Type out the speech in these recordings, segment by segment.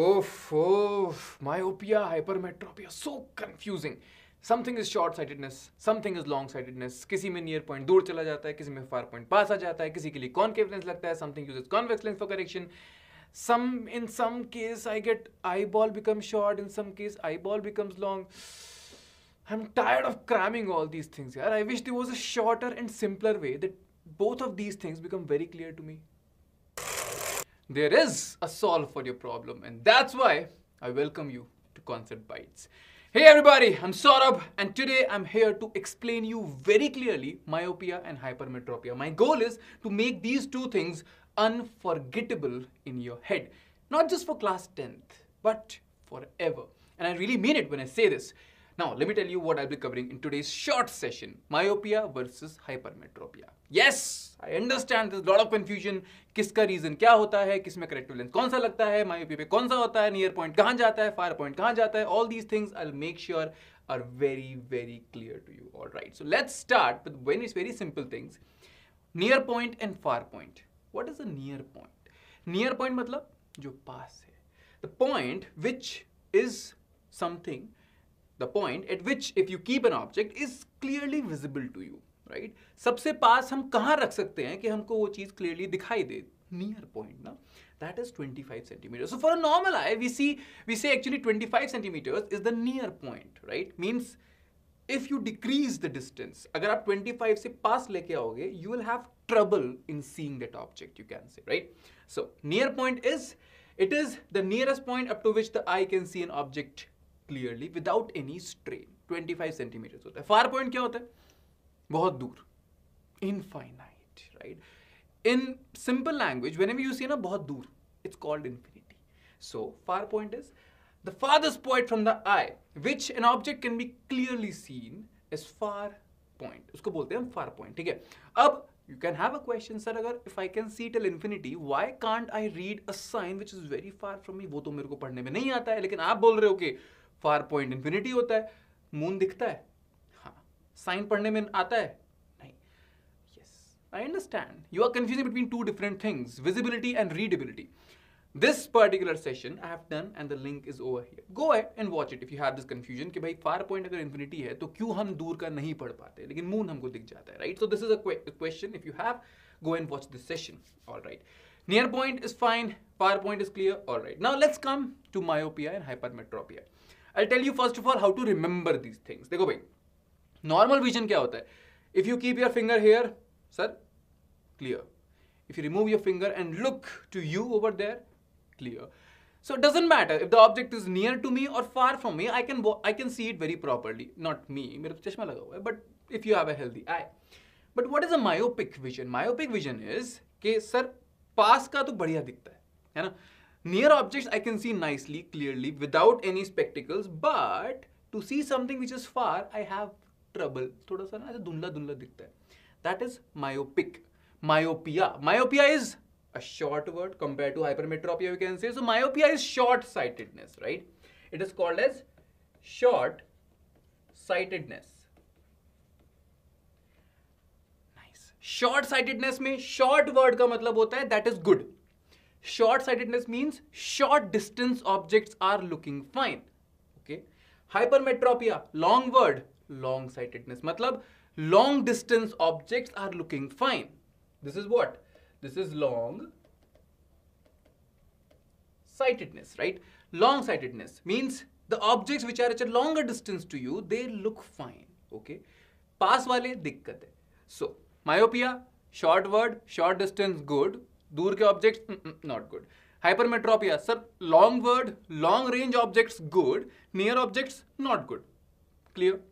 Of of myopia hypermetropia so confusing something is short sightedness something is long sightedness किसी में near point दूर चला जाता है किसी में फार पॉइंट पास आ जाता है किसी के लिए कॉन लेंस लगता है something use convex lens for correction some in some case I get eyeball become short in some case eyeball becomes long I am tired of cramming all these things I wish those a shorter and simpler way that both of these things become very clear to me there is a solve for your problem. And that's why I welcome you to Concept Bites. Hey everybody, I'm Saurabh and today I'm here to explain you very clearly myopia and hypermetropia. My goal is to make these two things unforgettable in your head. Not just for class 10th, but forever. And I really mean it when I say this. Now, let me tell you what I'll be covering in today's short session, myopia versus hypermetropia. Yes, I understand there's a lot of confusion. किसका reason क्या होता है किसमें corrective lens कौन सा लगता है myopia पे कौन सा होता है नियर पॉइंट कहाँ जाता है फायर पॉइंट कहाँ जाता है all these things I make sure are very very clear to you all right so let's start with when is very simple things near point and far point what is a near point near point मतलब जो पास है the point which is something the point at which if you keep an object is clearly visible to you right सबसे पास हम कहाँ रख सकते हैं कि हमको वो चीज़ clearly दिखाई दे near point ना that is 25 centimeters so for a normal eye we see we say actually 25 centimeters is the near point right means if you decrease the distance अगर आप 25 से पास लेके आओगे you will have trouble in seeing that object you can say right so near point is it is the nearest point up to which the eye can see an object clearly without any strain 25 centimetre होता है far point क्या होता है बहुत दूर infinite right in simple language when you see ना बहुत दूर it's called infinity so far point is the फादर्स point from the eye which an object can be clearly seen is far point उसको बोलते हैं फार पॉइंट ठीक है अब you can have a question sir अगर if I can see till infinity why can't I read a sign which is very far from me वो तो मेरे को पढ़ने में नहीं आता है लेकिन आप बोल रहे हो कि फार पॉइंट इन्फिनिटी होता है मून दिखता है हाँ साइन पढ़ने में आता है नहीं yes I understand you are confusing between two different things visibility and readability this particular session I have done and the link is over here. Go ahead and watch it if you have this confusion कि भाई far point अगर infinity है तो क्यों हम दूर का नहीं पढ़ पाते लेकिन मून हमको दिख जाता है right so this is a question if you have go and watch this session all right near point is fine far point is clear all right now let's come to myopia and hypermetropia I tell you first of all how to remember these things देखो भाई normal vision क्या होता है if you keep your finger here sir clear if you remove your finger and look to you over there clear so doesn't matter if the object is near to me और far from me I can I can see it very properly not me मेरा तो चश्मा लगा हुआ है but if you have a healthy eye but what is a myopic vision myopic vision is के sir पास का तो बढ़िया दिखता है है ना Near objects I can see nicely, clearly, without any spectacles, but to see something which is far, I have trouble. thoda sa na aisa dhundla dhundla dikhta hai That is myopic. Myopia. Myopia is a short word compared to hypermetropia, we can say. So myopia is short-sightedness, right? It is called as short-sightedness. Nice. Short-sightedness mein short word ka matlab hota hai that is good. Short-sightedness means short distance objects are looking fine. Okay. Hypermetropia, long word, long-sightedness. Matlab, long distance objects are looking fine. This is what? This is long sightedness, right? Long sightedness means the objects which are at a longer distance to you, they look fine, okay? Pass wale dikkat hai. So, myopia, short word, short distance, good. दूर के objects not good hypermetropia sir long word long range objects good near objects not good clear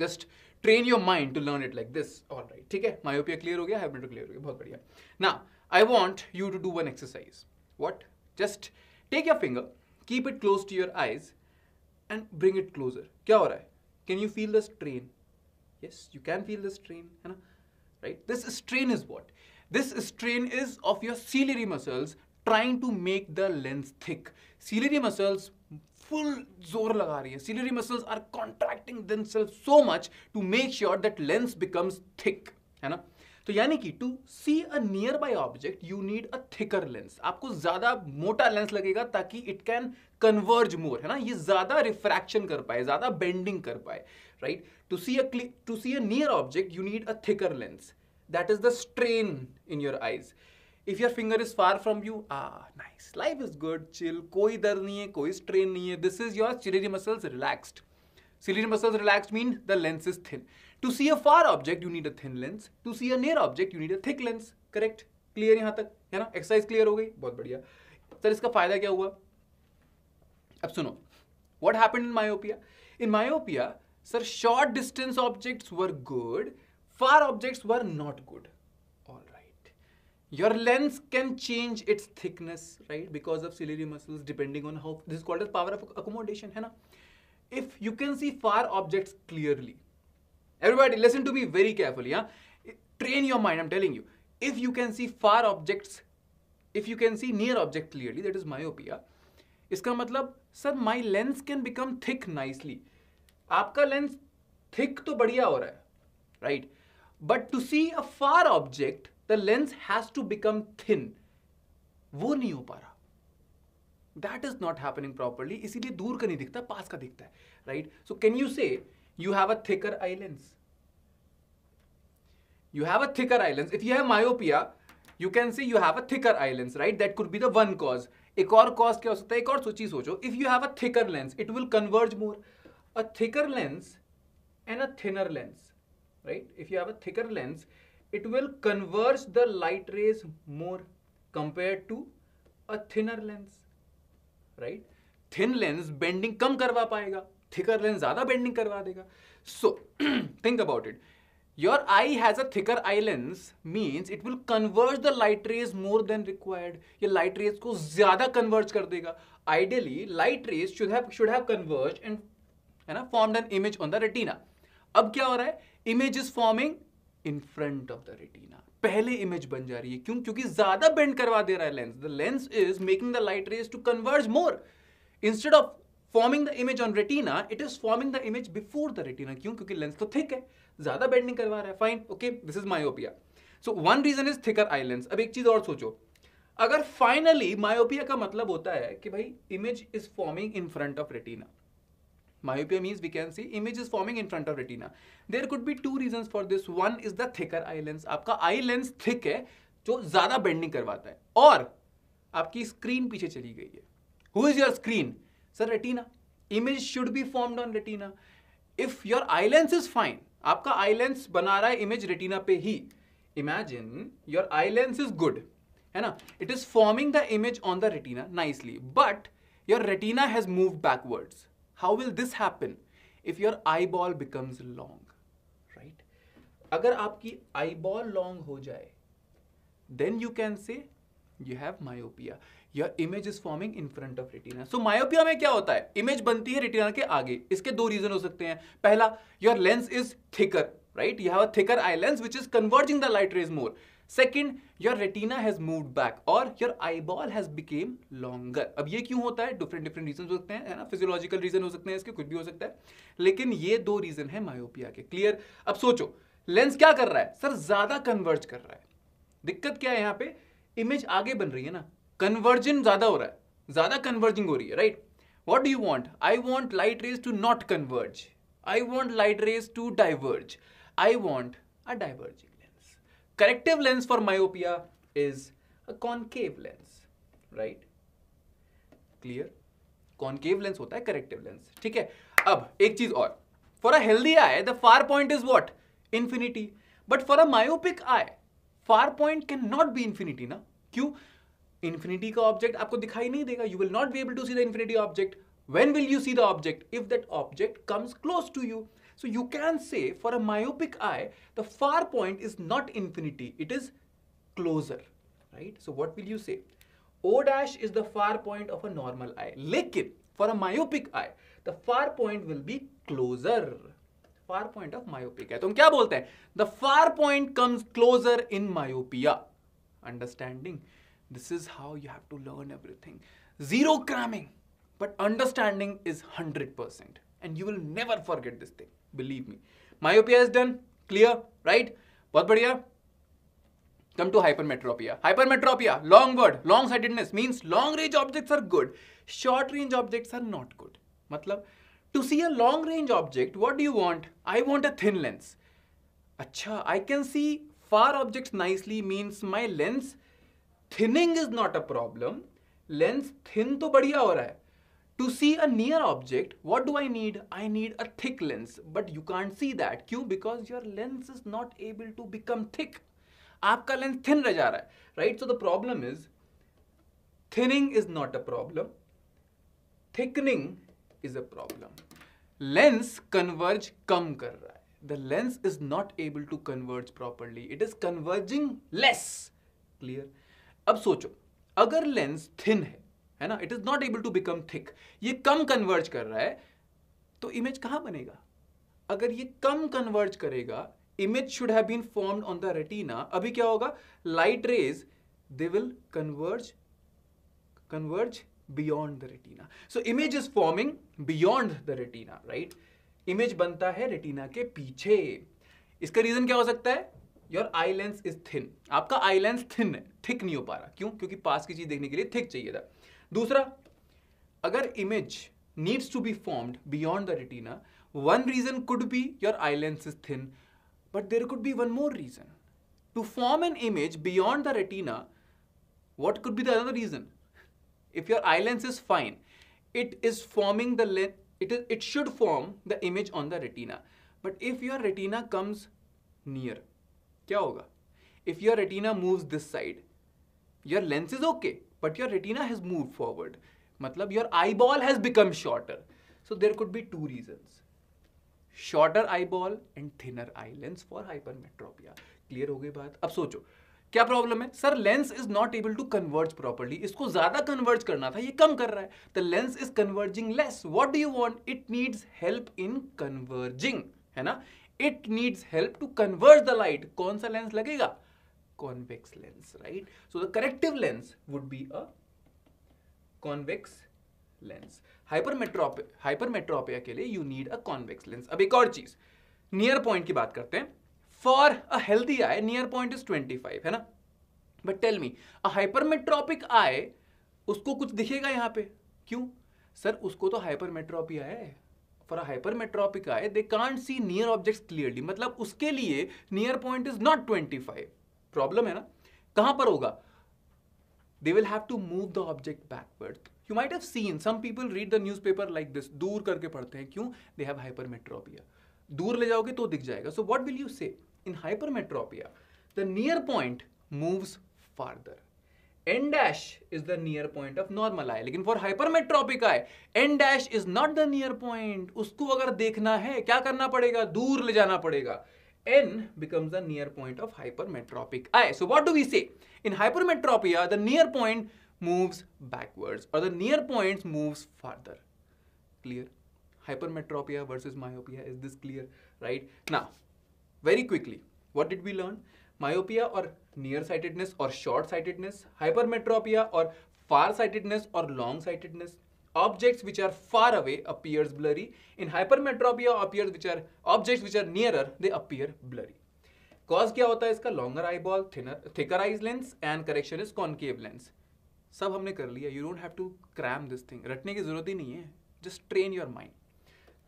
just train your mind to learn it like this all right ठीक है myopia clear हो गया हाइपरमेट्रो clear हो गया बहुत बढ़िया ना I want you to do one exercise what just take your finger keep it close to your eyes and bring it closer क्या हो रहा है can you feel this strain yes you can feel this strain है ना right this strain is what This strain is of your ciliary muscles trying to make the lens thick. Ciliary muscles full जोर लगा रही है ciliary muscles are contracting themselves so much to make sure that lens becomes thick है ना तो यानी कि to see a nearby object you need a thicker lens आपको ज्यादा मोटा लेंस लगेगा ताकि इट कैन कन्वर्ज मोर है ना ये ज्यादा रिफ्रैक्शन कर पाए ज्यादा बेंडिंग कर पाए right to see a to see a near object you need a thicker lens that is the strain in your eyes if your finger is far from you ah nice life is good chill कोई दर्द नहीं है कोई strain नहीं है this is your ciliary muscles relaxed ciliary muscles relaxed mean the lens is thin to see a far object you need a thin lens to see a near object you need a thick lens correct clear यहाँ तक है ना exercise clear हो गई बहुत बढ़िया sir इसका फायदा क्या हुआ अब सुनो what happen in myopia in myopia sir short distance objects were good far objects were not good all right your lens can change its thickness right because of ciliary muscles depending on how this is called as power of accommodation hai na? if you can see far objects clearly everybody listen to me very carefully yeah? train your mind i'm telling you if you can see far objects if you can see near object clearly that is myopia इसका मतलब sir my lens can become thick nicely आपका lens thick तो बढ़िया हो रहा है right right? But to see a far object the lens has to become thin वो नहीं हो पा रहा that is not happening properly इसीलिए दूर का नहीं दिखता पास का दिखता है right so can you say you have a thicker eye lens you have a thicker eye lens if you have myopia, you can say you have a thicker eye lens right that could be the one cause एक और cause क्या हो सकता है एक और चीज सोचो if you have a thicker lens it will converge more a thicker lens and a thinner lens right? If you have a thicker lens, it will converge the light rays more compared to a thinner lens, right? Thin lens bending कम करवा पाएगा thicker lens ज़्यादा bending करवा देगा so think about it your eye has a thicker eye lens means it will converge the light rays more than required ये light rays को ज़्यादा converge कर देगा ideally light rays should have should have converge and है ना formed an image on the retina अब क्या हो रहा है image is forming in front of the retina पहले इमेज बन जा रही है क्यों क्योंकि ज्यादा बेंड करवा दे रहा है lens the lens is making the light rays to converge more instead of forming the image on retina it is forming the image before the retina क्यों क्योंकि लेंस तो थिक है ज्यादा बेंडिंग करवा रहा है fine okay this is myopia so one reason is thicker eye lens अब एक चीज और सोचो अगर फाइनली मायोपिया का मतलब होता है कि भाई image is forming in front of retina Myopia means we can see images forming in front of retina. There could be two reasons for this. One is the thicker eye lens. aapka eye lens thick hai jo zyada bending karwata hai aur aapki screen piche chali gayi hai Who is your screen? Sir, retina. Image should be formed on retina. If your eye lens is fine, aapka eye lens bana raha hai image retina pe hi imagine your eye lens is good hai na it is forming the image on the retina nicely but your retina has moved backwards how will this happen if your eyeball becomes long right अगर आपकी eyeball long हो जाए then you can say you have myopia your image is forming in front of retina so myopia में क्या होता है image बनती है रिटिना के आगे इसके दो रीजन हो सकते हैं पहला your lens is thicker right you have a thicker eye lens which is converging the light rays more second your retina has move back और your eyeball has become longer अब ये क्यों होता है डिफरेंट डिफरेंट रीजन हो सकते हैं है ना फिजियोलॉजिकल रीजन हो सकते हैं इसके कुछ भी हो सकता है लेकिन ये दो रीजन है मायोपिया के क्लियर अब सोचो लेंस क्या कर रहा है सर ज्यादा कन्वर्ज कर रहा है दिक्कत क्या है यहां पे इमेज आगे बन रही है ना कन्वर्जन ज्यादा हो रहा है ज्यादा कन्वर्जिंग हो रही है right what do you want I want light rays to not converge I want light rays to diverge I want a diverging corrective lens for myopia is a concave lens, right? Clear? Concave lens hota hai corrective lens. theek hai ab ek cheez aur For a healthy eye, the far point is what? Infinity. But for a myopic eye, far point cannot be infinity na kyun infinity ka object aapko dikhai nahi dega you will not be able to see the infinity object when will you see the object if that object comes close to you So you can say for a myopic eye, the far point is not infinity, it is closer, right? So what will you say? O dash is the far point of a normal eye. Lekin, for a myopic eye, the far point will be closer. Far point of myopic eye. तो हम क्या बोलते हैं? The far point comes closer in myopia. Understanding? This is how you have to learn everything. Zero cramming, but understanding is 100%. And you will never forget this thing. Believe me myopia is done clear right बहुत बढ़िया come to hypermetropia hypermetropia long word long sightedness means long range objects are good short range objects are not good मतलब to see a long range object what do you want I want a thin lens अच्छा I can see far objects nicely means my lens thinning is not a problem lens thin तो बढ़िया हो रहा है To see a near object, what do I need? I need a thick lens. But you can't see that. Q because your lens is not able to become thick. Aapka lens thin raja hai, right? So the problem is thinning is not a problem. Thickening is a problem. Lens converge kam kar raha hai. The lens is not able to converge properly. It is converging less. Clear? Ab socho. Agar lens thin hai, है ना it is not able to become thick ये कम converge कर रहा है तो image कहां बनेगा अगर ये कम कन्वर्ज करेगा image should have been formed on the retina अभी क्या होगा light rays they will converge converge beyond the retina so image is forming beyond the retina right image बनता है रेटिना के पीछे इसका रीजन क्या हो सकता है your eye lens is thin आपका आई लेंस थिन है थिक नहीं हो पा रहा क्यों क्योंकि पास की चीज देखने के लिए थिक चाहिए था दूसरा अगर image needs to be formed beyond the retina one reason could be your eye lens is thin but there could be one more reason to form an image beyond the retina what could be the reason if your eye lens is fine it is forming the it is it should form the image on the retina but if your retina comes near क्या होगा if your retina move this side your lens is okay but your retina has move forward मतलब your eyeball has become shorter so there could be two reasons shorter eyeball and thinner eye lens for hypermetropia clear हो गई बात अब सोचो क्या problem है sir lens is not able to converge properly इसको ज्यादा converge करना था ये कम कर रहा है the lens is converging less what do you want it needs help in converging है ना it needs help to converge the light कौन सा लेंस लगेगा convex lens, right? So the corrective lens would be a convex lens. Hypermetropia, hypermetropia के लिए you need a convex lens. अब एक और चीज नियर पॉइंट की बात करते हैं for a healthy eye near point is 25 है ना but tell me a hypermetropic eye उसको कुछ दिखेगा यहाँ पे क्यों सर उसको तो हाइपरमेट्रोपिया है for a hypermetropic eye they can't see near objects clearly मतलब उसके लिए near point is not 25 problem है ना कहां पर होगा they will have to move the object backward you might have seen some people read the newspaper like this दूर करके पढ़ते हैं क्यों दे हैव हाइपर मेट्रोपिया दूर ले जाओगे तो दिख जाएगा so what will you say in hypermetropia the near point move farther N dash is the near point of normal eye लेकिन for hypermetropic eye N dash is not the near point उसको अगर देखना है क्या करना पड़ेगा दूर ले जाना पड़ेगा n becomes the near point of hypermetropic eye. So what do we say? In hypermetropia, the near point moves backwards or the near point moves farther. Clear? Hypermetropia versus myopia, is this clear? Right? Now, very quickly, what did we learn? Myopia or nearsightedness or short-sightedness, hypermetropia or far-sightedness or long-sightedness, objects which are far away appears blurry. In hypermetropia appears which are objects which are nearer they appear blurry. Cause क्या होता है इसका longer eyeball thinner thicker eyes lens and correction is concave lens सब हमने कर लिया you don't have to cram this thing रटने की जरूरत ही नहीं है just train your mind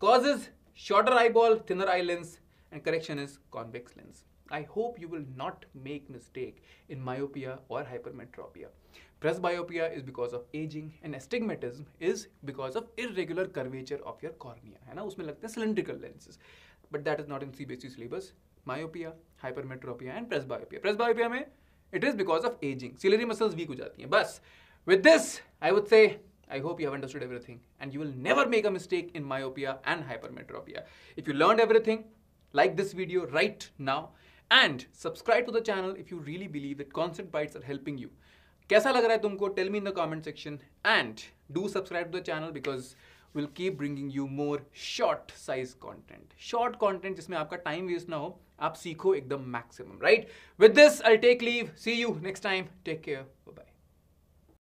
cause is shorter eyeball thinner eye lens and correction is convex lens I hope you will not make mistake in myopia or hypermetropia. Presbyopia is because of aging and astigmatism is because of irregular curvature of your cornea. है ना उसमें लगते cylindrical lenses. But that is not in CBSE syllabus. Myopia, hypermetropia and presbyopia. Presbyopia में it is because of aging. Ciliary muscles weak हो जाती हैं. बस with this I would say I hope you have understood everything and you will never make a mistake in myopia and hypermetropia. If you learned everything, like this video right now and subscribe to the channel if you really believe that concept bytes are helping you कैसा लग रहा है तुमको tell me in the comment section and do subscribe to the channel because will keep bringing you more short size content short content जिसमें आपका time waste ना हो आप सीखो एकदम maximum right with this I take leave see you next time take care bye